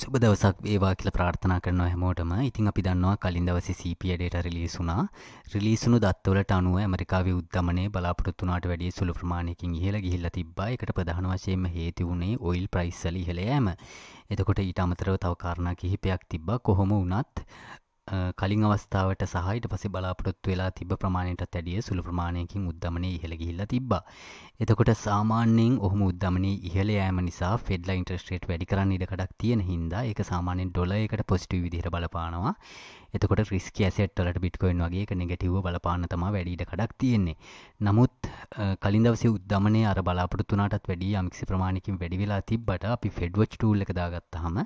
සුබ දවසක් වේවා කියලා ප්‍රාර්ථනා කරනවා හැමෝටම. ඉතින් අපි දන්නවා කලින් දවසේ CPA data release වුණා. release වුණු දත්තවලට අනුව ඇමරිකාවේ උද්දමනය බලාපොරොත්තු වුණාට වැඩිය සුළු ප්‍රමාණයකින් ඉහළ ගිහිල්ලා තිබ්බා. ඒකට ප්‍රධාන වශයෙන්ම හේතු වුණේ oil price වල ඉහළ යෑම. එතකොට ඊට අමතරව තව කාරණා කිහිපයක් තිබ්බා. කොහොම වුණත් කලින් අවස්ථාවට සහ ඊට පස්සේ බලාපොරොත්තු වෙලා තිබ්බ ප්‍රමාණයටත් ඇඩිය සුළු ප්‍රමාණයකින් උද්දමනය ඉහළ ගිහිල්ලා තිබ්බා. එතකොට සාමාන්‍යයෙන් ඔහොම උද්දමනය ඉහළ යෑම නිසා ෆෙඩ්ලා ඉන්ට්‍රස්ට් රේට් වැඩි කරන්න ඉඩ කඩක් තියෙන හින්දා ඒක සාමාන්‍යයෙන් ඩොලරයකට පොසිටිව් විදිහට බලපානවා. එතකොට රිස්ක ඇසට්වලට බිට්කොයින් වගේ එක නෙගටව බලපාන තමා වැඩිට කඩක් තියෙන්නේ නමුත් කලින් දවසේ උද්දමනය අර බලාපොරත්තුනාටත් වැඩි යමික්සි ප්‍රමාණකින් වැඩිවෙලා තිබ්බට අපි ෆෙඩ්වච් ටූල් එක දාගත්තහම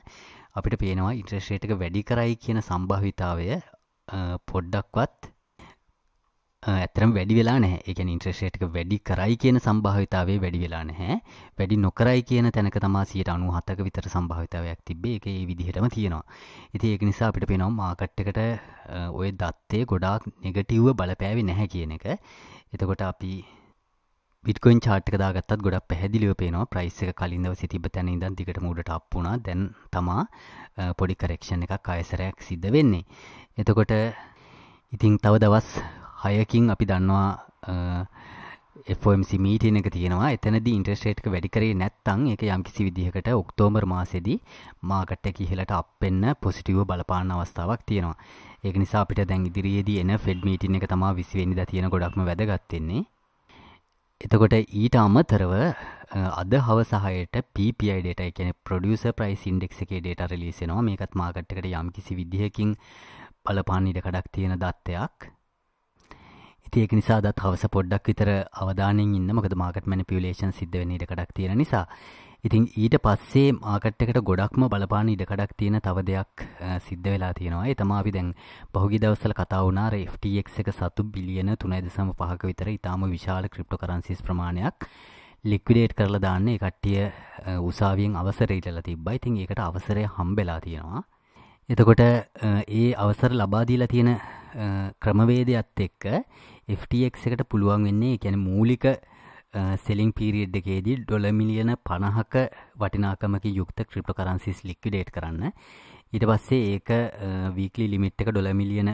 අපිට පේනවා ඉන්ට්‍රස්ටේටක වැඩි කරයි කියන සම්භාවිතාවය පොඩ්ඩක්වත් ඇතරම් වැඩි වෙලා නැහැ ඒ කියන්නේ ඉන්ට්‍රස්ට් රේට් එක වැඩි කරයි කියන සම්භාවිතාවය වැඩි වෙලා නැහැ වැඩි නොකරයි කියන තැනක තමයි 97ක විතර සම්භාවිතාවයක් තිබ්බේ ඒක ඒ විදිහටම තියෙනවා ඉතින් ඒක නිසා අපිට පේනවා මාකට් එකට ওই දත්තේ ගොඩාක් නෙගටිව්ව බලපෑවේ නැහැ කියන එක එතකොට අපි බිට්කොයින් චාට් එක දාගත්තත් ගොඩක් පැහැදිලිව පේනවා ප්‍රයිස් එක කලින් දවසේ තිබ්බ තැන ඉඳන් දිගටම උඩට අප් වුණා. දැන් තමා පොඩි කරෙක්ෂන් එකක් ආයසරයක් සිද්ධ වෙන්නේ. එතකොට ඉතින් තව දවස් හයකින් අපි දන්නවා FOMC මීටන එක තියෙනවා එතනද ඉන්ට්‍රස්ටේට්ක වැඩිකරේ නැත්තං එක යම්කිසි විදිහකට ඔක්තෝමර් මාසෙදී මාකට්ට කිහෙලට අපෙන්න්න පොසිටිව බලපාන්න අවස්ථාවක් තියෙනවා ඒක නිසා අපිට දැන් ඉදිරියේදී එන ෆෙඩ් මීටින් එක තමා විසිවෙනිද තියෙන ගොඩක්ම වැදගත්තෙන්නේ එතකොට ඊට අමතරව අද හවසහයට PPIඩට එකන පොඩියස ප්‍රයිස් ඉන්ඩෙක් එකේ ඩේට රලිසෙනවා මේකත් මාකට්කට යම්කිසි විදිහකින් බලපාන්නට කඩක් තියෙන දත්තයක් ඉතින් ඒක නිසා අදත් හවස පොඩ්ඩක් විතර අවධානයෙන් ඉන්න මොකද මාකට් මැනිපියුලේෂන් සිද්ධ වෙන ඉඩකඩක් තියෙන නිසා. ඉතින් ඊට පස්සේ මාකට් එකට ගොඩක්ම බලපාන ඉඩකඩක් තියෙන තව දෙයක් සිද්ධ වෙලා තියෙනවා. ඒ තමයි අපි දැන් පහුගිය දවස්වල කතා වුණා අර FTX එක සතු බිලියන 3.5ක විතර ඊටාම විශාල ක්‍රිප්ටෝකරන්සීස් ප්‍රමාණයක් ලික්විඩේට් කරලා දාන්න ඒ කට්ටිය උසාවියෙන් අවසරය ඉල්ලලා තිබ්බා. ඉතින් ඒකට අවසරය හම්බෙලා තියෙනවා. එතකොට ඒ අවසර ලබා දීලා තියෙන ක්‍රමවේදයක්ත් එක්ක FTX එකට පුළුවන් වෙන්නේ එකැන මූලික සෙලින් පිරිඩ් එකේදී ඩොලමිලියන පණහක වටිනාකමක යුක්ත ක්‍රිප්ට කරන්සිස් ලික්විඩේට් කරන්න ඊට පස්සේ ඒක වීකලි ලිමිට් එක ඩොලමිලියන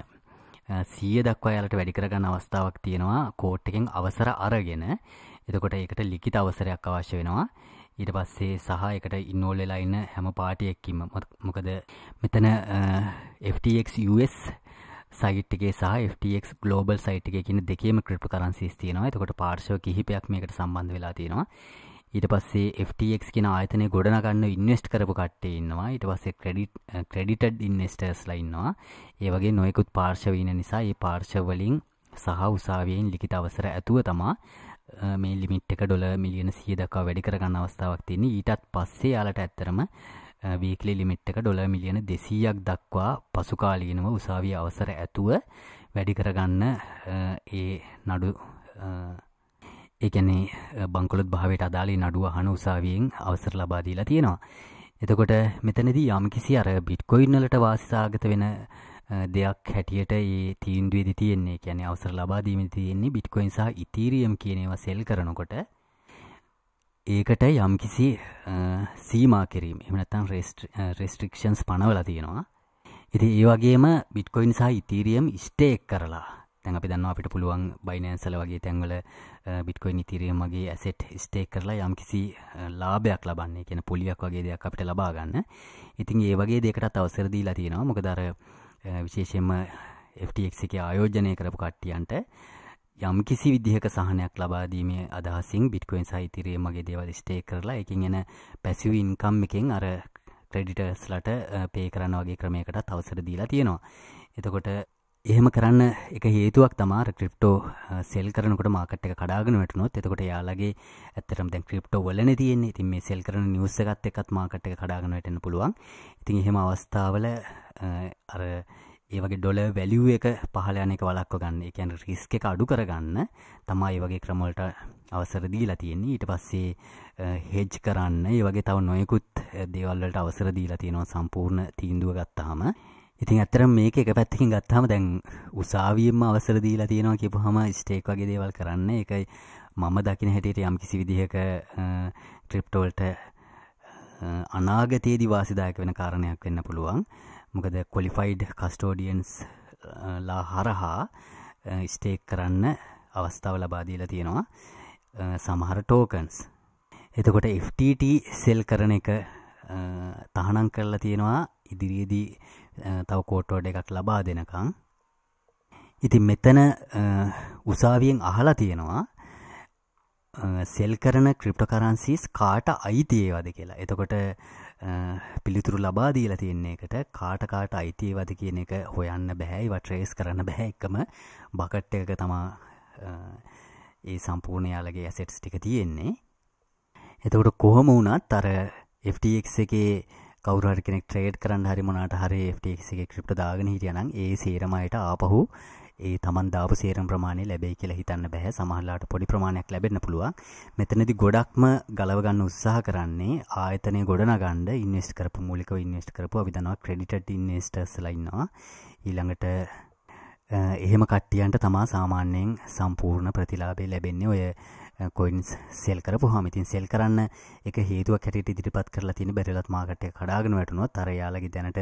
සිය දක්වා යාලට වැඩි කරගන්න අවස්ථාවක් තියෙනවා කෝට් එකෙන් අවසර අරගෙන එතකොට ඒකට ලිඛිත අවසරයක් අවශ්‍ය වෙනවා ඊට පස්සේ සහ එකට ඉන්නෝල් වෙලා ඉන්න හැම පාටියක්කින්ම මොකද මෙතන FTX US සයිට් එකේ සහ FTX Global සයිට් එකේ කියන දෙකේම ක්‍රිප්ටෝකරන්සීස් තියෙනවා. එතකොට පාර්ශ්ව කිහිපයක් මේකට සම්බන්ධ වෙලා තියෙනවා. ඊට පස්සේ FTX කියන ආයතනය ගොඩනගන්න ඉන්වෙස්ට් කරපු කට්ටිය ඉන්නවා. ඊට පස්සේ ක්‍රෙඩිට් ක්‍රෙඩිටඩ් ඉන්වෙස්ටර්ස්ලා ඉන්නවා. ඒ වගේ නොයෙකුත් පාර්ශ්ව ඉන්න නිසා මේ පාර්ශ්ව වලින් සහ උසාවියෙන් ලිඛිත අවසර ඇතුව තමා මේ ලිමිට් එක ඩොලර් මිලියන 100 දක්වා වැඩි කරගන්න අවස්ථාවක් තියෙන. ඊටත් පස්සේ යාලට ඇත්තරම වීකලි ලිමිට් එක ඩොල මිලියන දෙසීයක් දක්වා පසුකාලීනව උසාවිය අවසර ඇතුව වැඩි කරගන්න ඒ නඩු ඒකැනේ බංකොලොත් භාවයට අදාලි නඩුව හන උසාවියෙන් අවසර ලබාදීලා තියෙනවා. එතකොට මෙතනදී යම් කිසි අර බිට්කොයින්නලට වාසිසාගත වෙන දෙයක් හැටියට ඒ තීන්දුවේදි තියෙන්නේ කියන්නේ අවසර ලබා දීමේදී තියෙන්නේ බිට්කොයින් සහ ඉතීරියම් කියන ඒවා සෙල් කරනකොට ඒකට යම්කිසි සීමා කිරීම එහෙම නැත්නම් රෙස්ට්‍රික්ෂන්ස් පනවලා තියෙනවා. ඉතින් ඒ වගේම බිට්කොයින් සහ ඉතීරියම් ස්ටේක් කරලා දැන් අපි දන්නවා අපිට පුළුවන් බයිනෑන්ස් වල වගේ තැන්වල බිට්කොයින් ඉතීරියම් වගේ ඇසෙට් ස්ටේක් කරලා යම්කිසි ලාභයක් ලබන්නේ කියන පොලියක් වගේ දෙයක් අපිට ලබා ගන්න. ඉතින් ඒ වගේ දෙයකටත් අවසර දීලා තියෙනවා. මොකද අර විශේෂයෙන්ම FTX එකේ ආයෝජනය කරපු කට්ටියන්ට යම් කිසි විදිහක සහනයක් ලබා දීමේ අදහසින් බිට්කොයින් සහ ඉතිරිය මගේ දේවල් ස්ටේ කරලා ඒකෙන් එන පැසිව් ඉන්කම් එකෙන් අර ක්‍රෙඩිටර්ස්ලට පේ කරන්න වගේ ක්‍රමයකටත් අවසර දීලා තියෙනවා. එතකොට එහෙම කරන්න එක හේතුවක් තමාර ක්‍රිප්ටෝ සෙල් කරනකට මාකට එක කඩාගෙන වැටනොත් එතකොට යාලගේ ඇතරම් දැ ක්‍රිප්ටෝ වලන තියන්නේ ඉතින් මේ සෙල් කරන නිවස්සගත් එකත් මාකට එක කඩාගෙන වැටෙන පුළුවන් ඉතින් එහෙම අවස්ථාවල අර ඒවගේ ඩොල වැලිව් එක පහල යන එක වලක්ව ගන්න එකැන රිස්ක එක අඩු කරගන්න තමා ඒ වගේ ක්‍රමවලට අවසරදී ලතියෙන්නේ ඊට පස්සේ හෙජ් කරන්න ඒ වගේ තව නොයකුත් දේවල්ලට අවසරදී ලතියෙනවා සම්පූර්ණ තීන්දුව ගත්තාම ඉතින් ඇත්තර මේක එක පැත්තකින් ගත්තාම දැන් උසාවියෙන්ම අවසරදී ලතියෙනවා කියපුහම ස්ටේක් වගේ දේවල් කරන්න එකයි මම දකින හැටියට යම් කිසි විදිහක ක්‍රිප්ටෝල්ට අනාගතයේදී වාසිදායක වෙන කාරණයක් වෙන්න පුළුවන් මොකද කොලිෆයිඩ් කස්ටෝඩියන්ස් uh, ලා හරහා ස්ටේක් uh, කරන්න අවස්ථාව ලබාදීලා තියෙනවා uh, සමහර ටෝකන්ස් එතකොට FTT සෙල් කරන එක තහනම් කරලා තියෙනවා ඉදිරියේදී තව කෝට්ටෝඩ එකක් ලබා දෙනකං ඉතින් මෙතන උසාවියෙන් අහලා තියෙනවා සෙල් කරන ක්‍රිප්ටකරන්සිස් කාට අයිතියේවද කියලා එතකොට පිළිතුරු ලබා දීලා තියෙන එකට කාට කාට අයිතිවද කියන එක හොයන්න බෑ ඒවා ට්‍රේස් කරන්න බෑ එකම බකට් එකක තමා ඒ සම්පූර්ණ යාලගේ ඇසෙට්ස් ටික තියෙන්නේ එතකොට කොහොම වුණත් අර FTX එකේ කවුරහරි කෙනෙක් ට්‍රේඩ් කරන්න හරි මොනාට හරි FTX එකේ ක්‍රිප්ටෝ දාගෙන හිටියනම් ඒ සේරමයට ආපහු ඒ Taman දාපු සේරම ප්‍රමාණය ලැබෙයි කියලා හිතන්න බෑ. සමහරලාට පොඩි ප්‍රමාණයක් ලැබෙන්න පුළුවන්. මෙතනදී ගොඩක්ම ගලව ගන්න උත්සාහ කරන්නේ ආයතනය ගොඩනගන්න ඉන්වෙස්ට් කරපු මූලිකව ඉන්වෙස්ට් කරපු අපි දන්නවා ක්‍රෙඩිටඩ් ඉන්වෙස්ටර්ස්ලා ඉන්නවා. ඊළඟට එහෙම කට්ටියන්ට තමා සාමාන්‍යයෙන් සම්පූර්ණ ප්‍රතිලාභය ලැබෙන්නේ ඔය කොයින්ස් සෙල් කරපුහම ඉතින් සෙල් කරන්න එක හේතුවක් හැටියට ඉදිරිපත් කරලා තියෙන බැරිලත් මාකට් එක කඩාගෙන වැටුණොත් අර යාළගේ දැනට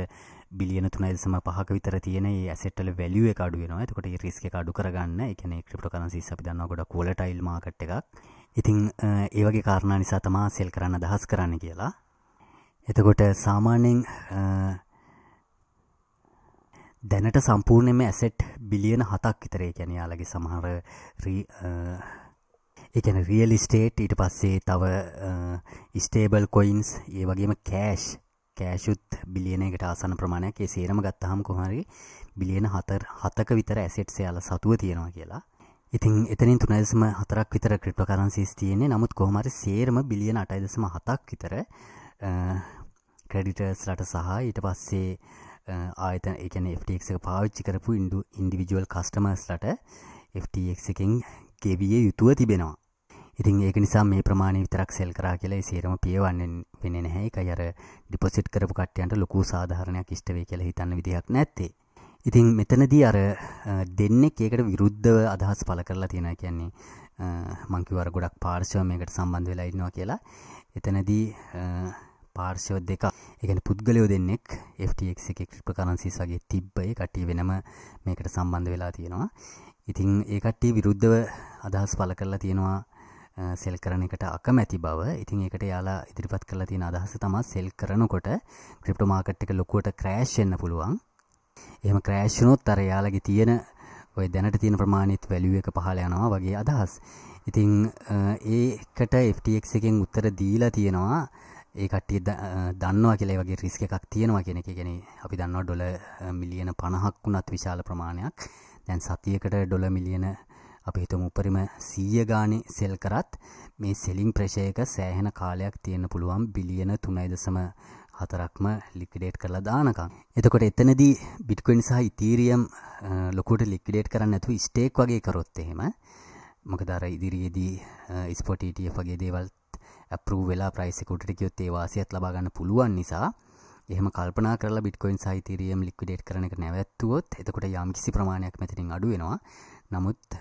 බිලියන 3.5ක විතර තියෙන මේ ඇසෙට් වල වැලියු එක අඩු වෙනවා. එතකොට මේ රිස්ක් එක අඩු කරගන්න, ඒ කියන්නේ ක්‍රිප්ටෝ කරන්සීස් අපි දන්නවා ගොඩක් වොලටයිල් මාකට් එකක්. ඉතින් ඒ වගේ කාරණා නිසා තමයි සෙල් කරන්න අදහස් කරන්න කියලා. එතකොට සාමාන්‍යයෙන් දැනට සම්පූර්ණයෙන්ම ඇසෙට් බිලියන 7ක් විතර ඒ කියන්නේ යාළගේ සමහර එකන රියල් ස්ටේට් ඊට පස්සේ තව ස්ටේබල් කොයින්ස් ඒ වගේම කෑෂ් කෑෂුත් බිලියනයකට ආසන ප්‍රමාණයක් ඒ සේරම ගත්තහම කොහරි බිලියන හතර හතක විතර ඇසෙට් සයාල සතුව තියෙනවා කියලා ඉතින් එතනින් තුනදසම හතරක් විතර ක්‍රිප්ට කරන්සිස් තියෙන්නේ නමුත් කොහමරි සේරම බිලියන අටයිදසම හතක් විතර ක්‍රඩිටර්ස් ලට සහ ඊට පස්සේ ආයතන එකන FTX එක පාවිච්චි කරපු ඉන්ඩු ඉන්ඩිවිජුවල් කස්ටමර්ස් ලට FTX එකින් ගෙවිය යුතුව තිබෙනවා ඉතින් ඒක නිසා මේ ප්‍රමාණය විතරක් සෙල් කරා කියලා ඒ සීරම පියවන්නේ වෙන්නේ නැහැ. ඒකයි අර ඩිපොසිට් කරපු කට්ටියන්ට ලොකු සාධාරණයක් ඉෂ්ට වෙයි කියලා හිතන්න විදිහක් නැත්තේ. ඉතින් මෙතනදී අර දෙන්නෙක් ඒකට විරුද්ධව අදහස් පළ කරලා තියෙනවා කියන්නේ මං කිව්වා අර ගොඩක් පාර්ශ්ව මේකට සම්බන්ධ වෙලා ඉන්නවා කියලා. එතනදී පාර්ශව දෙක එකන පුද්ගලයෝ දෙන්නෙක් FTX එක ක්‍රිප්ට කරන්සිස් වගේ තිබ්බය කට්ටිය වෙනම මේකට සම්බන්ධ වෙලා තියෙනවා ඉතින් ඒ කට්ටිය විරුද්ධව අදහස් පළ කරලා තියෙනවා සෙල් කරන එකට අකමැති බව ඉතින් එකට යාලා ඉදිරිපත් කරලා තියෙන අදහස තමා සෙල් කරනකොට ක්‍රිප්ටෝ මාකට් එක ලොකුවට ක්‍රෑෂ් වෙන්න පුළුවන් එහෙම ක්‍රෑෂ් වුණොත් අර යාලගේ තියෙන ඔය දැනට තියෙන ප්‍රමාණිත වැලියු එක පහළ යනවා වගේ අදහස් ඉතින් ඒකට FTX එකෙන් උත්තර දීලා තියෙනවා ඒ කට්ටිය දන්නවා කියලා වගේ රිස්ක එකක් තියෙනවා කියන එක ගැන අපි දන්නවා ඩොල මිලියන පණහක් වුණත් විශාල ප්‍රමාණයක් දැන් සතියකට ඩොල මිලියන අප හිතමු උපරිම 100 ගානේ සෙල් කරත් මේ සෙලින් ප්‍රෙෂර් එක සෑහෙන කාලයක් තියෙන්න පුළුවන් බිලියන 3.4ක්ම ලික්විඩේට් කරලා දානකම්. එතකොට එතනදී බිට්කොයින් සහ ඉතීරියම් ලොකුවට ලික්විඩේට් කරන්න නැතුව ස්ටේක් වගේ කරොත් එහෙම මොකද අර ඉදිරියේදී ස්පොට් ETF වගේ දේවල් approve වෙලා price එක උඩට ගියොත් ඒ වාසියත් ලබා ගන්න පුළුවන් නිසා එහෙම කල්පනා කරලා බිට්කොයින් සහ ඉතීරියම් ලික්විඩේට් කරන එක නැවැත්තුවොත් එතකොට යම් කිසි ප්‍රමාණයක් මෙතනින් අඩු වෙනවා. නමුත්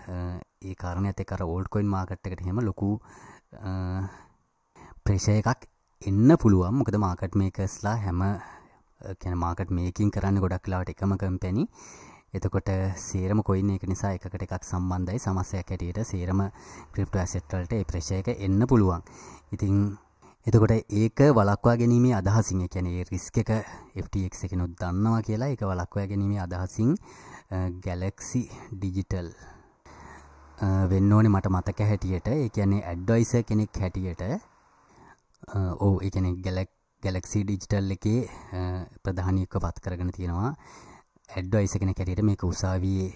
ඒ කාරණ ඇත කර ඕල්කොයින් මාකට්කට හෙම ලොකු ප්‍රේෂය එකක් එන්න පුළුවන් මොකද මාකට් මේකස්ලා හැම කැන මාකට් මේකින් කරන්න ගොඩක් ලාට එකම කම්පැණි එතකොට සේරම කොයින් එක නිසා එකට එකක් සම්බන්ධයි සමස්සයක් ඇටියට සේරම ක්‍රිප්ට ඇසෙට්වලට ඒ ප්‍රශයක එන්න පුළුවන් ඉතිං එතකොට ඒක වලක්වා ගැනීමේ අදහසින් කැනේ රිස්ක එක FTක් එක නොත් දන්නවා කියලා එක වලක්වා ගැනීමේ අදහසින් ගැලක්සි ඩිජිටල් වෙන්න ඕනේ මට මතක හැටියට ඒ කියන්නේ ඇඩ්වයිස කෙනෙක් හැටියට ඕ ඒ කියන්නේ ගැලක් ගැලක්සි ඩිජිටල් එකේ ප්‍රධානීක පත් කරගෙන තියෙනවා ඇඩ්වයිස කෙනෙක් හැටියට මේක උසාවියේ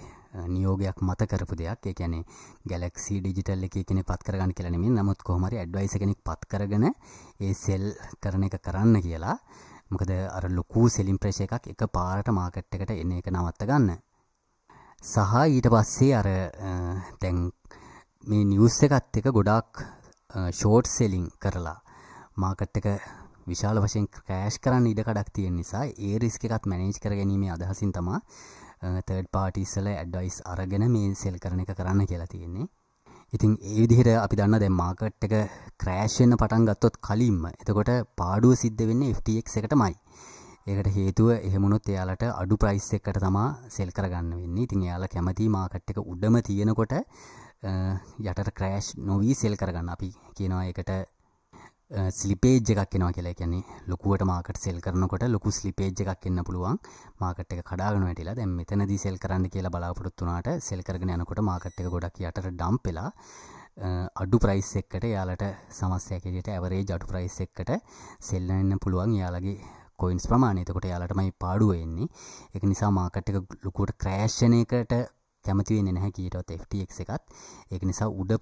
නියෝගයක් මත කරපු දෙයක් ඒ කියන්නේ ගැලක්සි ඩිජිටල් එකේ කෙනෙක් පත් කරගන්න කියලා නෙමෙයි නමුත් කොහොම හරි ඇඩ්වයිස් කෙනෙක් පත් කරගෙන ඒ සෙල් කරන එක කරන්න කියලා මොකද අර ලොකු සෙලින් ප්‍රෙෂර් එකක් එක පාරට මාකට් එකට එන එක නවත්ත ගන්න. සහ ඊට පස්සේ අර තැන් මේ නිවස් එකත් එක ගොඩාක් ෂෝට් සෙලිං කරලා මාකට් එක විශාල වශයෙන් ක්‍රෑෂ් කරන්න ඉඩ කඩක් තියෙන නිසා ඒ රිස්ක එකත් මැනේජ් කර ගැනීමේ අදහසින් තමා තර්ඩ් පාටිස්සල ඇඩ්වයිස් අරගෙන මේ සෙල් කරන එක කරන්න කියලා තියෙන්නේ ඉතින් ඒ විදිහට අපි දන්න දැන් මාකට් එක ක්‍රෑෂ් වෙන්න පටන් ගත්තොත් කලින්ම එතකොට පාඩුව සිද්ධ වෙන්නේ FTX එකටමයි. ඒකට හේතුව එහෙමුණොත් එයාලට අඩු ප්‍රයිස් එකට තමා සෙල් කරගන්න වෙන්නේ. ඉතින් එයාලා කැමති මාකට් එක උඩම තියෙනකොට යටට ක්‍රෑෂ් නොවී සෙල් කරගන්න. අපි කියනවා ඒකට ස්ලිපේජ් එකක් එනවා කියලා. කියන්නේ ලොකුවට මාකට් සෙල් කරනකොට ලොකු ස්ලිපේජ් එකක් එන්න පුළුවන්. මාකට් එක කඩාගෙන වැටිලා දැන් මෙතනදී සෙල් කරන්න කියලා බලාපොරොත්තු වුණාට සෙල් කරගෙන යනකොට මාකට් එක ගොඩක් යටට ඩම්ප් වෙලා අඩු ප්‍රයිස් එක්කට යාලට සමස්යකෙදිට ඇවරේ ජඩු ප්‍රයිස් එක්කට සෙල්ලන්න පුළුවන් යාලගේ කොයින්ස් ප්‍රමාණයතකොට යාලටමයි පාඩුවවෙන්නේ එක නිසා මාකට් එක ලොකුට ක්‍රෑෂ්ෂණ එකට කැමති වෙන්නේ නැහැ කීයටවත් FTX එකත්. ඒක නිසා උඩ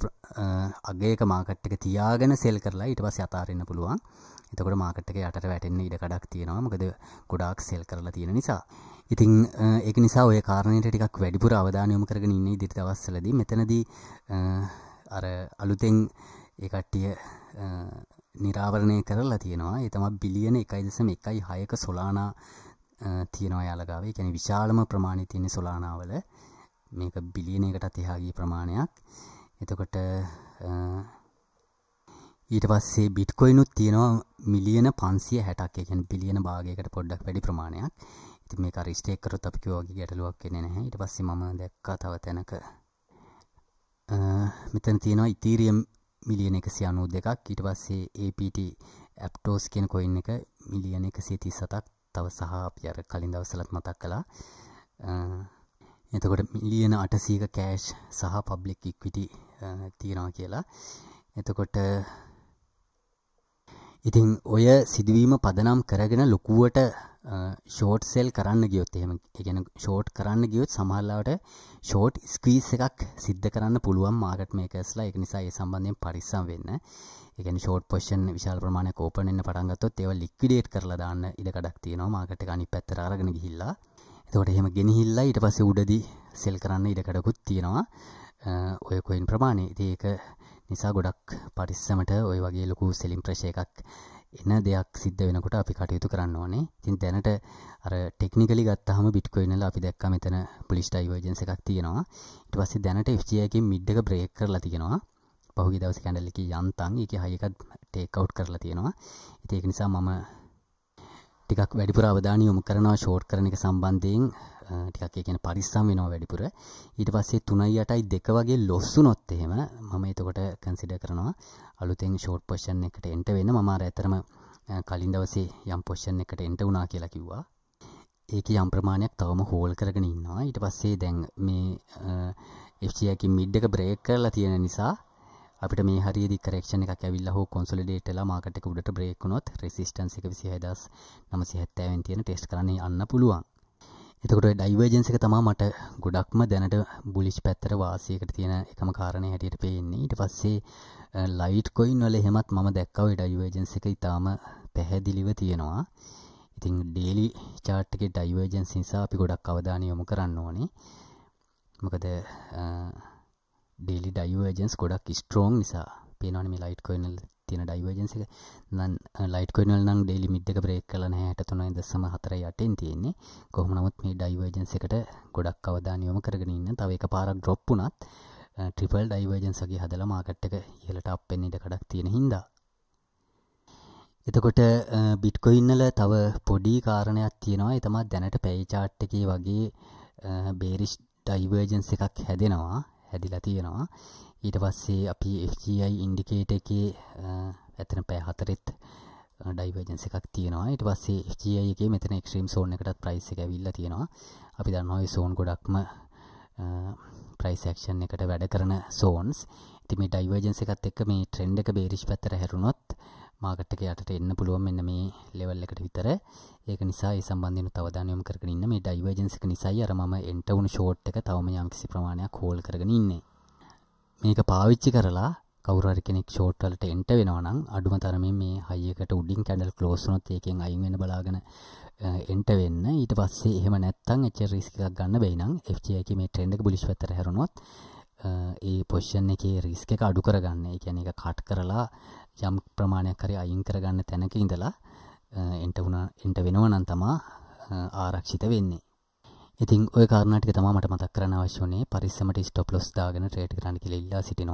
අගයක මාකට් එක තියාගෙන සෙල් කරලා ඊට පස්සේ අතාරින්න පුළුවන්. එතකොට මාකට් එක යටට වැටෙන්න ඉඩ කඩක් තියෙනවා. මොකද ගොඩාක් සෙල් කරලා තියෙන නිසා. ඉතින් ඒක නිසා ওই කාරණේට ටිකක් වැඩිපුර අවධානය යොමු කරගෙන ඉන්න ඉදිරි දවස්වලදී මෙතනදී අර අලුතෙන් ඒ කට්ටිය නිරාවරණය කරලා තියෙනවා ඒ තමයි බිලියන 1.1.6ක සොලානා තියෙනවා යාලගාවේ. ඒ කියන්නේ විශාලම ප්‍රමාණය තියෙන සොලානා වල මේක බිලියනයකටත් එහා ගිය ප්‍රමාණයක්. එතකොට ඊට පස්සේ බිට්කොයිනුත් තියෙනවා මිලියන 560ක්. ඒ කියන්නේ බිලියන භාගයකට පොඩ්ඩක් වැඩි ප්‍රමාණයක්. ඉතින් මේක රිස්ටේක් කරොත් අපි කිව්වා වගේ ගැටලුවක් වෙන්නේ නැහැ. ඊට පස්සේ මම දැක්කා තව තැනක මෙතන තියෙනවා ඉතීරියම් මිලියන එකසි අනූ දෙකක් ඊට පස්සේ APT ඇප්ටෝස් කියෙන කොයින් එක මිලියන එක සිති සතක් තව සහ අපි අර කලින් දවසලත් මතක් කළා එතකොට මිලියන අටසීක කෑෂ් සහ පබ්ලික් ඉක්විටි තියෙනවා කියලා එතකොට ඉතින් ඔය සිදුවීම පදනම් කරගෙන ලොකුවට ෂෝට් සෙල් කරන්න ගියොත් එහෙම එකන ෂෝට් කරන්න ගියොත් සමහල්ලාට ෂෝට් ස්කීස් එකක් සිද්ධ කරන්න පුළුවන් මාගට් මේකස්ලා එක නිසා ඒ සම්බන්ධයෙන් පරිස්සම් වෙන්න එකන ෂෝට් පොෂන් විශාල ප්‍රමාණය කෝපනෙන්න්න පටන්ගත්තොත් ඒව ලික්විඩේට් කරලා දාන්න ඉඩකඩක් තියෙනවා මාගට අනි පැත්තර අරගෙන ගිහිල්ලා එතකොට එහෙම ගෙනහිල්ලා ඊට පස්සේ උඩදී සෙල් කරන්න ඉඩකඩකුත් තියෙනවා ඔය කොයින් ප්‍රමාණය ඉතින් ඒක නිසා ගොඩක් පරිස්සමට ওই වගේ ලොකු සෙලින් ප්‍රෙෂර් එකක් එන දෙයක් සිද්ධ වෙනකොට අපි කටයුතු කරන්න ඕනේ. ඉතින් දැනට අර ටෙක්නිකලි ගත්තාම Bitcoin වල අපි දැක්කා මෙතන bullish divergence එකක් තියෙනවා. ඊට පස්සේ දැනට FGI එකෙන් mid එක break කරලා තියෙනවා. පහුගිය දවසේ කැන්ඩල් එකේ යන්තම් ඒකේ high එකක් take out කරලා තියෙනවා. ඉතින් ඒක නිසා මම ටිකක් වැඩිපුර අවධානය යොමු කරනවා ෂෝට් කරන එක සම්බන්ධයෙන් ටිකක් ඒ කියන්නේ පරිස්සම් වෙනවා වැඩිපුර. ඊට පස්සේ 3යි 8යි 2 වගේ ලොස් වුණොත් එහෙම මම එතකොට කන්සිඩර් කරනවා අලුතෙන් ෂෝට් පොසිෂන් එකට එන්ට වෙන්න මම අර ඇත්තරම කලින් දවසේ යම් පොසිෂන් එකට එන්ට වුණා කියලා කිව්වා. ඒකේ යම් ප්‍රමාණයක් තවම හෝල් කරගෙන ඉන්නවා. ඊට පස්සේ දැන් මේ FG එකකින් මිඩ් එක බ්‍රේක් කරලා තියෙන නිසා අපිට මේ හරි දිකරක්ෂණ එකක් ඇවිල්ලා හෝ කොන්සොලිඩේට්ලා මාකට් එක උඩට බ්‍රේක් වුණොත් රෙසිස්ටන්ස් 26970 න් තියෙන ටෙස්ට් කරන්න යන්න පුළුවන්. එතකොට ඩයිවර්ජන්ස් එක තමයි මට ගොඩක්ම දැනට බුලිෂ් පැත්තට වාසියකට තියෙන එකම කාරණේ හැටියට පේන්නේ. ඊට පස්සේ ලයිට් කොයින් වල එහෙමත් මම දැක්කා ওই ඩයිවර්ජන්ස් එක ඊටාම පැහැදිලිව තියෙනවා. ඉතින් ඩේලි chart එකේ ඩයිවර්ජන්ස් නිසා අපි ගොඩක් අවධානය යොමු කරන්න ඕනේ. මොකද ඩෙලි ඩයිවර්ජන්ස් ගොඩක් ස්ට්‍රෝන් නිසා පේනවන මේ ලයිට් කොයිනල් තියෙන ඩයිවර්ජන්ස එක නන් ලයිට කොයිනල් නම් ඩෙලි මිද්ක බ්‍රේක් කලන හැට තුනයි දසම හතර යටෙන් තියෙන්නේ කොහොම නමුත් මේ ඩයිවර්ජන්ස එකට ගොඩක් අවධානයෝම කරගෙන ඉන්න තව එක පාරක් ඩ්‍රොප් වුණත් ට්‍රිපල් ඩයිවර්ජන්සගේ හදල මාකට් එක ඉහලට අපෙන් ඉඩ කඩක් තියෙන හින්දා. එතකොට බිට්කොයින්නල තව පොඩි කාරණයක් තියෙනවා එතමත් දැනට පැයිචාට්ටකේ වගේ බේරිෂ් ඩයිවර්ජන්ස එකක් හැදෙනවා හැදිලා තියෙනවා ඊට පස්සේ අපි FGI ඉන්ඩිකේට එකේ ඇතන පෑ හතරෙත් ඩයිවර්ජන්ස එකක් තියෙනවා ඊට පස්සේ FGIගේ මෙතන එක්ස්ට්‍රීම් සෝන් එකටත් ප්‍රයිස් එක ඇවිල්ලා තියෙනවා අපි දන්නවා ඒ සෝන් ගොඩක්ම ප්‍රයිසක්ෂන් එකට වැඩ කරන සෝන්ස් ඉතින් මේ ඩයිවර්ජන්ස එකත් එක්ක මේ ට්‍රෙන්ඩ් එක බේරිෂ් පැත්තට හැරුණොත් මාකට් එක යටට එන්න පුළුවන් මෙන්න මේ ලෙවල් එකට විතර. ඒක නිසා ඒ සම්බන්ධයෙන් තවදාන යොමු කරගෙන ඉන්න මේ ඩයිවර්ජන්ස් එක නිසායි අර මම එන්ට වුණු ෂෝට් එක තවම යම්කිසි ප්‍රමාණයක් හෝල් කරගෙන ඉන්නේ. මේක පාවිච්චි කරලා කවුරරි කෙනෙක් ෂෝට් වලට එන්ට වෙනවා නම් අඩුම තරමේ මේ හයි එකට උඩින් කැඩල් ක්ලෝස් වුණොත් ඒකෙන් අයින් වෙන්න බලාගෙන එන්ට වෙන්න ඊට පස්සේ එහෙම නැත්තම් එච්චර රිස්ක් එකක් ගන්න බැයි නම් FGI එකේ මේ ට්‍රෙන්ඩ් එක බුලිෂ් පැත්තට හැරුණොත් ඒ පොෂන් එකේ රිස්ක එක අඩු කරගන්න එකැන එක කට් කරලා යම් ප්‍රමාණයක් කරි අයින් කරගන්න තැනක ඉඳලා එන්ට වුණ එන්ට වෙනව නම් තමා ආරක්ෂිත වෙන්නේ ඉතින් ඔය කාරණටික තමා මට මතක් කරන්න අවශ්‍යනේ පරිස්සමට ස්ටොප් ලොස් දාගෙන ට්‍රේඩ් කරන්න කියලා ඉල්ලා සිටිනවා